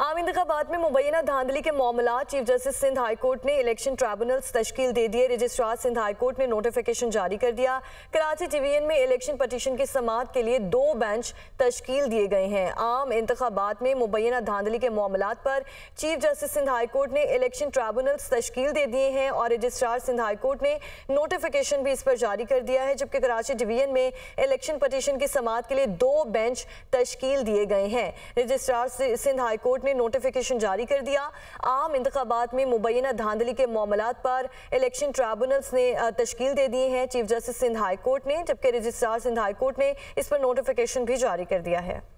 आम इंतबात में मुबैना धांधली के मामला चीफ जस्टिस सिंध हाईकोर्ट ने इलेक्शन ट्राइब्यूनल्स तश्कील दे दिए रजिस्ट्रार सिंध हाईकोर्ट ने नोटिफिकेशन जारी कर दिया कराची डिवीजन में इलेक्शन पटिशन की समात के लिए दो बेंच तश्कील दिए गए हैं आम इंतबात में मुबैना धांधली के मामला पर चीफ जस्टिस सिंध हाईकोर्ट ने इलेक्शन ट्राइब्यूनल्स तश्कील दे दिए हैं और रजिस्ट्रार सिंध हाईकोर्ट ने नोटिफिकेशन भी इस पर जारी कर दिया है जबकि कराची डिवीजन में इलेक्शन पटिशन की समात के लिए दो बेंच तश्कील दिए गए हैं रजिस्ट्रार सिंध हाईकोर्ट ने नोटिफिकेशन जारी कर दिया आम इंतबात में मुबैना धांधली के मामला पर इलेक्शन ट्राइबूनल्स ने तश्कील दे दिए हैं chief justice Sindh high court ने जबकि रजिस्ट्रार सिंध हाई कोर्ट ने इस पर नोटिफिकेशन भी जारी कर दिया है